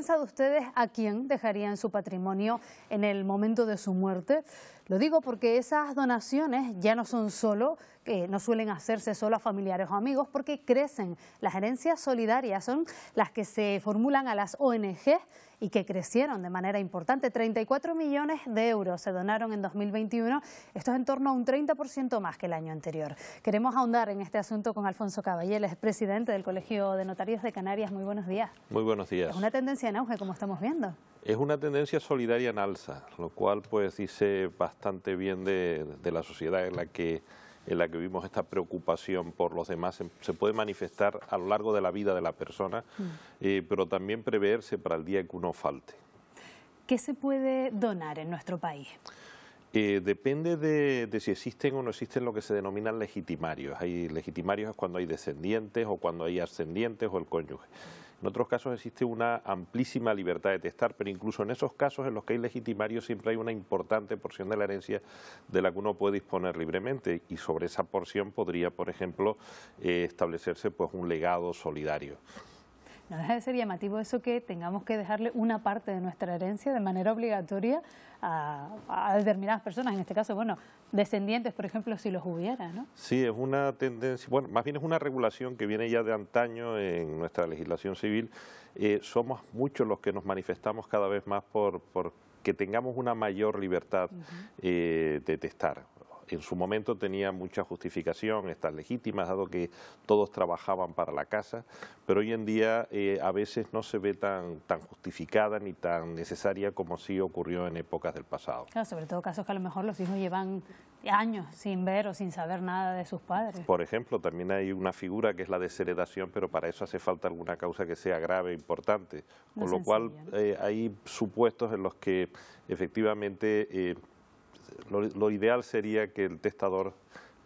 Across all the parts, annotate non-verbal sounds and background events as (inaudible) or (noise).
pensado ustedes a quién dejarían su patrimonio en el momento de su muerte? Lo digo porque esas donaciones ya no son solo que no suelen hacerse solo a familiares o amigos porque crecen. Las herencias solidarias son las que se formulan a las ONG y que crecieron de manera importante. 34 millones de euros se donaron en 2021. Esto es en torno a un 30% más que el año anterior. Queremos ahondar en este asunto con Alfonso Caballel, es presidente del Colegio de Notarios de Canarias. Muy buenos días. Muy buenos días. Es una tendencia en auge, como estamos viendo. Es una tendencia solidaria en alza, lo cual pues dice bastante bien de la sociedad en la que en la que vimos esta preocupación por los demás se, puede manifestar a lo largo de la vida de la persona, mm. eh, pero también preverse para el día que uno falte. ¿Qué se puede donar en nuestro país? Eh, depende de, si existen o no existen lo que se denominan legitimarios. Hay legitimarios es cuando hay descendientes o cuando hay ascendientes o el cónyuge. En otros casos existe una amplísima libertad de testar, pero incluso en esos casos en los que hay legitimarios siempre hay una importante porción de la herencia de la que uno puede disponer libremente y sobre esa porción podría, por ejemplo, eh, establecerse pues, un legado solidario. No deja de ser llamativo eso que tengamos que dejarle una parte de nuestra herencia de manera obligatoria a, determinadas personas, en este caso, bueno, descendientes, por ejemplo, si los hubiera, ¿no? Sí, es una tendencia, bueno, más bien es una regulación que viene ya de antaño en nuestra legislación civil. Eh, somos muchos los que nos manifestamos cada vez más por, que tengamos una mayor libertad eh, de testar en su momento tenía mucha justificación, está legítima, dado que todos trabajaban para la casa, pero hoy en día eh, a veces no se ve tan, justificada ni tan necesaria como sí ocurrió en épocas del pasado. Claro, sobre todo casos que a lo mejor los hijos llevan años sin ver o sin saber nada de sus padres. Por ejemplo, también hay una figura que es la desheredación, pero para eso hace falta alguna causa que sea grave, e importante, con lo cual eh, hay supuestos en los que efectivamente... Eh, lo, ideal sería que el testador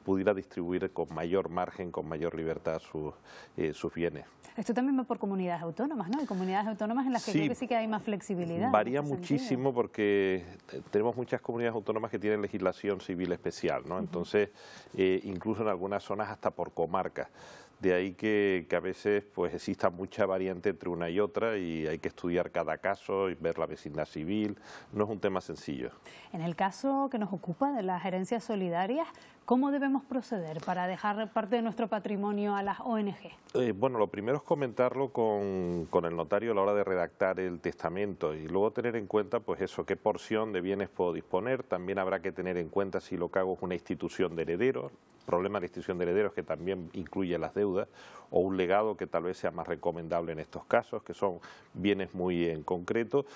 pudiera distribuir con mayor margen, con mayor libertad eh, sus, bienes. Esto también va por comunidades autónomas, ¿no? Hay comunidades autónomas en las que sí, creo que sí que hay más flexibilidad. Varía muchísimo porque eh, tenemos muchas comunidades autónomas que tienen legislación civil especial, ¿no? Entonces, eh, incluso en algunas zonas hasta por comarcas. De ahí que, a veces pues exista mucha variante entre una y otra y hay que estudiar cada caso y ver la vecindad civil. No es un tema sencillo. En el caso que nos ocupa de las herencias solidarias, ¿cómo debemos proceder para dejar parte de nuestro patrimonio a las ONG? Eh, bueno, lo primero es comentarlo con, el notario a la hora de redactar el testamento y luego tener en cuenta pues eso, qué porción de bienes puedo disponer. También habrá que tener en cuenta si lo que hago es una institución de herederos, problema de extinción de herederos que también incluye las deudas o un legado que tal vez sea más recomendable en estos casos, que son bienes muy en concreto.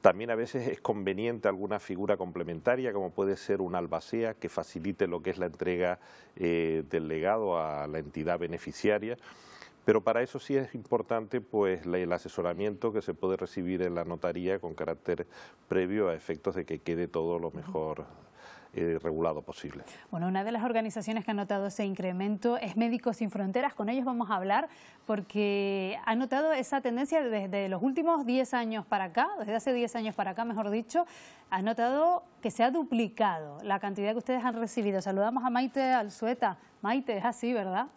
También a veces es conveniente alguna figura complementaria, como puede ser una albacea, que facilite lo que es la entrega eh, del legado a la entidad beneficiaria. Pero para eso sí es importante pues, el asesoramiento que se puede recibir en la notaría con carácter previo a efectos de que quede todo lo mejor eh, regulado posible. Bueno, una de las organizaciones que ha notado ese incremento es Médicos Sin Fronteras. Con ellos vamos a hablar porque ha notado esa tendencia desde los últimos 10 años para acá, desde hace 10 años para acá, mejor dicho, ha notado que se ha duplicado la cantidad que ustedes han recibido. Saludamos a Maite Alzueta. Maite, es así, ¿verdad?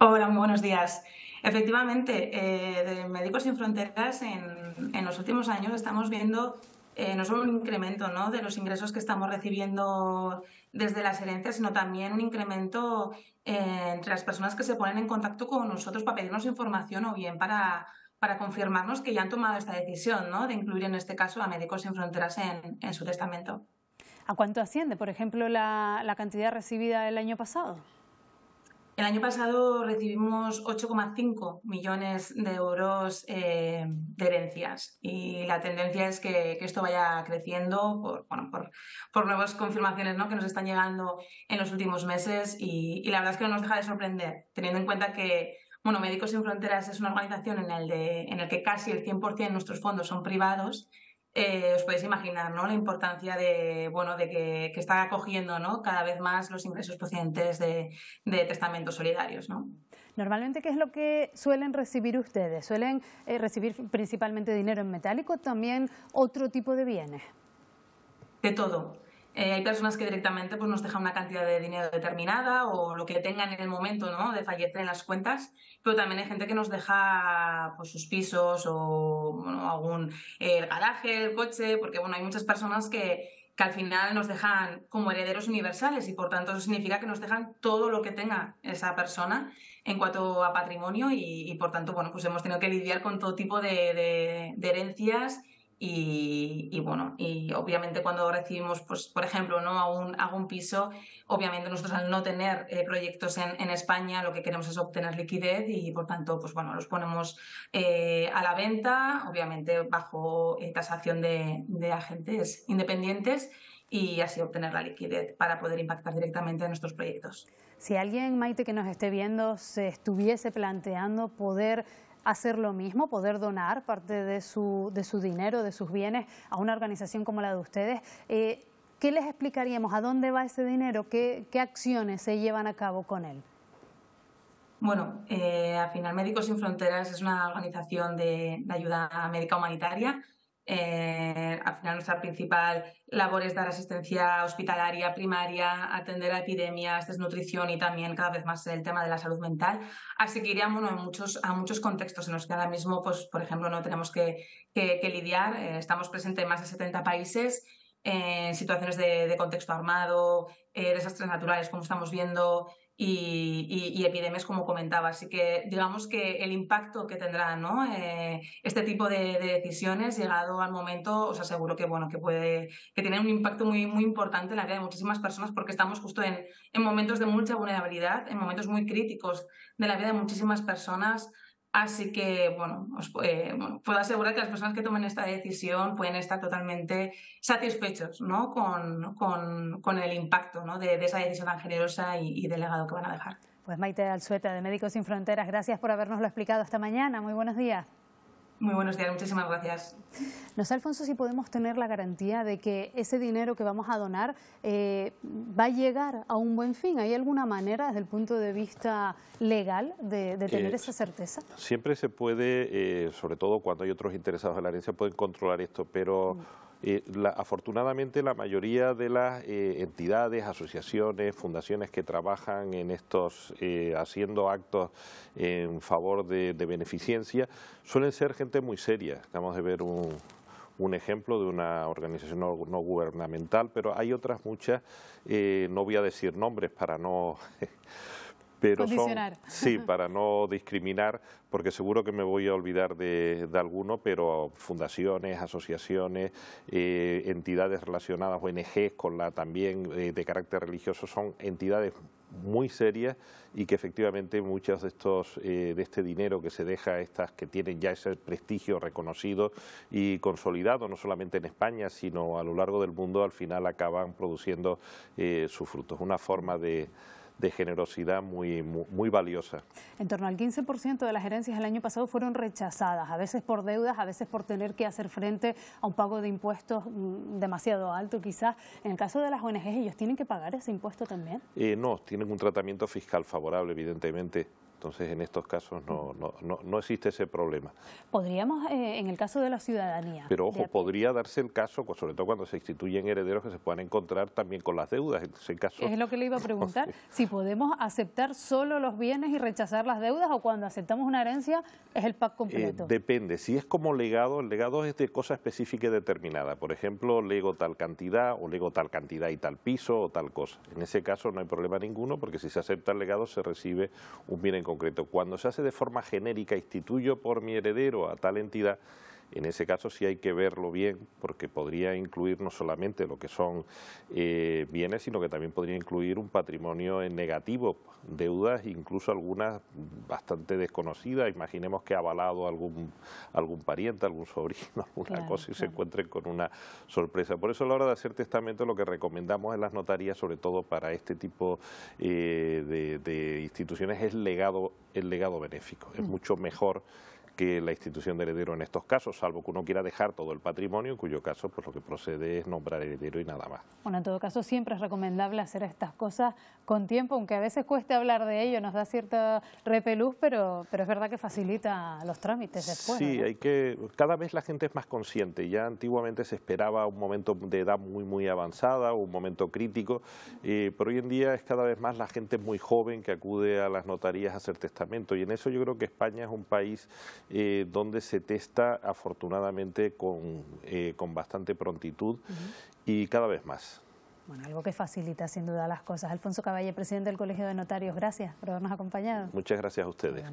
Hola, buenos días. Efectivamente, eh, de Médicos Sin Fronteras en, los últimos años estamos viendo eh, no solo un incremento ¿no? de los ingresos que estamos recibiendo desde las herencias, sino también un incremento eh, entre las personas que se ponen en contacto con nosotros para pedirnos información o bien para, confirmarnos que ya han tomado esta decisión ¿no? de incluir en este caso a Médicos Sin Fronteras en, su testamento. ¿A cuánto asciende, por ejemplo, la, la cantidad recibida el año pasado? El año pasado recibimos 8,5 millones de euros eh, de herencias y la tendencia es que, esto vaya creciendo por, bueno, por, por, nuevas confirmaciones ¿no? que nos están llegando en los últimos meses y, la verdad es que no nos deja de sorprender, teniendo en cuenta que bueno, Médicos Sin Fronteras es una organización en, la que casi el 100% de nuestros fondos son privados eh, os podéis imaginar ¿no? la importancia de, bueno, de que, que está acogiendo ¿no? cada vez más los ingresos procedentes de, de, testamentos solidarios. ¿no? Normalmente, ¿qué es lo que suelen recibir ustedes? ¿Suelen eh, recibir principalmente dinero en metálico, también otro tipo de bienes? De todo. Eh, hay personas que directamente pues, nos dejan una cantidad de dinero determinada o lo que tengan en el momento ¿no? de fallecer en las cuentas, pero también hay gente que nos deja pues, sus pisos o algún eh, el garaje, el coche, porque bueno, hay muchas personas que, que al final nos dejan como herederos universales y por tanto eso significa que nos dejan todo lo que tenga esa persona en cuanto a patrimonio y, por tanto bueno pues hemos tenido que lidiar con todo tipo de herencias y, bueno, y obviamente cuando recibimos, pues, por ejemplo, ¿no? a, un, piso, obviamente nosotros al no tener eh, proyectos en, España lo que queremos es obtener liquidez y por tanto, pues bueno, los ponemos eh, a la venta, obviamente bajo eh, tasación de, de agentes independientes y así obtener la liquidez para poder impactar directamente en nuestros proyectos. Si alguien, Maite, que nos esté viendo, se estuviese planteando poder hacer lo mismo, poder donar parte de su, de su dinero, de sus bienes a una organización como la de ustedes. Eh, ¿Qué les explicaríamos? ¿A dónde va ese dinero? ¿Qué, acciones se llevan a cabo con él? Bueno, eh, al final Médicos Sin Fronteras es una organización de ayuda médica humanitaria eh, al final nuestra principal labor es dar asistencia hospitalaria, primaria, atender a epidemias, desnutrición y también cada vez más el tema de la salud mental. Así que iríamos a, muchos, a muchos contextos en los que ahora mismo, pues, por ejemplo, no tenemos que, que, lidiar. Eh, estamos presentes en más de 70 países en situaciones de, de, contexto armado, eh, desastres naturales como estamos viendo, y, epidemias, como comentaba. Así que digamos que el impacto que tendrá ¿no? Eh, este tipo de, decisiones, llegado al momento, os aseguro que, bueno, que, puede, que tiene un impacto muy, muy importante en la vida de muchísimas personas porque estamos justo en, en momentos de mucha vulnerabilidad, en momentos muy críticos de la vida de muchísimas personas Así que, bueno, os, eh, puedo asegurar que las personas que tomen esta decisión pueden estar totalmente satisfechos con, el impacto de, esa decisión tan generosa y, delegado del legado que van a dejar. Pues Maite Alzueta, de Médicos Sin Fronteras, gracias por habernoslo explicado esta mañana. Muy buenos días. Muy buenos días, muchísimas gracias. ¿Nos Alfonso, si podemos tener la garantía de que ese dinero que vamos a donar eh, va a llegar a un buen fin. ¿Hay alguna manera, desde el punto de vista legal, de, tener eh, esa certeza? Siempre se puede, eh, sobre todo cuando hay otros interesados en la herencia, pueden controlar esto, pero... Mm. Eh, afortunadamente la mayoría de las eh, entidades, asociaciones, fundaciones que trabajan en estos, eh, haciendo actos en favor de, beneficencia, suelen ser gente muy seria. Acabamos de ver un, ejemplo de una organización no, gubernamental, pero hay otras muchas, no voy a decir nombres para no sí, (laughs) para no discriminar, porque seguro que me voy a olvidar de, alguno, pero fundaciones, asociaciones, eh, entidades relacionadas, ONGs con la también eh, de carácter religioso, son entidades muy serias y que efectivamente muchos de estos eh, de este dinero que se deja estas que tienen ya ese prestigio reconocido y consolidado no solamente en España sino a lo largo del mundo al final acaban produciendo sus frutos una forma de de generosidad muy, muy, valiosa. En torno al 15% de las herencias el año pasado fueron rechazadas, a veces por deudas, a veces por tener que hacer frente a un pago de impuestos mm, demasiado alto quizás. En el caso de las ONGs, ¿ellos tienen que pagar ese impuesto también? Eh, no, tienen un tratamiento fiscal favorable, evidentemente. Entonces, en estos casos no, no, existe ese problema. Podríamos, eh, en el caso de la ciudadanía... Pero ojo, podría darse el caso, pues, sobre todo cuando se instituyen herederos, que se puedan encontrar también con las deudas. En caso, es lo que le iba a (laughs) preguntar, si podemos aceptar solo los bienes y rechazar las deudas, o cuando aceptamos una herencia es el pack eh, completo. depende, si es como legado, el legado es de cosa específica y determinada. Por ejemplo, lego tal cantidad, o lego tal cantidad y tal piso, o tal cosa. En ese caso no hay problema ninguno, porque si se acepta el legado se recibe un bien en concreto concreto. Cuando se hace de forma genérica, instituyo por mi heredero a tal entidad, en ese caso sí hay que verlo bien porque podría incluir no solamente lo que son eh, bienes, sino que también podría incluir un patrimonio en negativo, deudas incluso algunas bastante desconocidas, imaginemos que ha avalado algún, algún pariente, algún sobrino, (laughs) alguna cosa y se encuentren con una sorpresa. Por eso a la hora de hacer testamento lo que recomendamos en las notarías, sobre todo para este tipo eh, de, instituciones, es legado, el legado benéfico. Es mm. mucho mejor que la institución de heredero en estos casos, salvo que uno quiera dejar todo el patrimonio, en cuyo caso pues lo que procede es nombrar heredero y nada más. Bueno, en todo caso siempre es recomendable hacer estas cosas con tiempo, aunque a veces cueste hablar de ello, nos da cierta repelús, pero, pero es verdad que facilita los trámites después. Sí, hay que, cada vez la gente es más consciente, ya antiguamente se esperaba un momento de edad muy, muy avanzada, un momento crítico, eh, pero hoy en día es cada vez más la gente muy joven que acude a las notarías a hacer testamento y en eso yo creo que España es un país eh, donde se testa afortunadamente con, eh, con bastante prontitud y cada vez más. Bueno, algo que facilita sin duda las cosas. Alfonso Caballe, presidente del Colegio de Notarios, gracias por habernos acompañado. Muchas gracias a ustedes.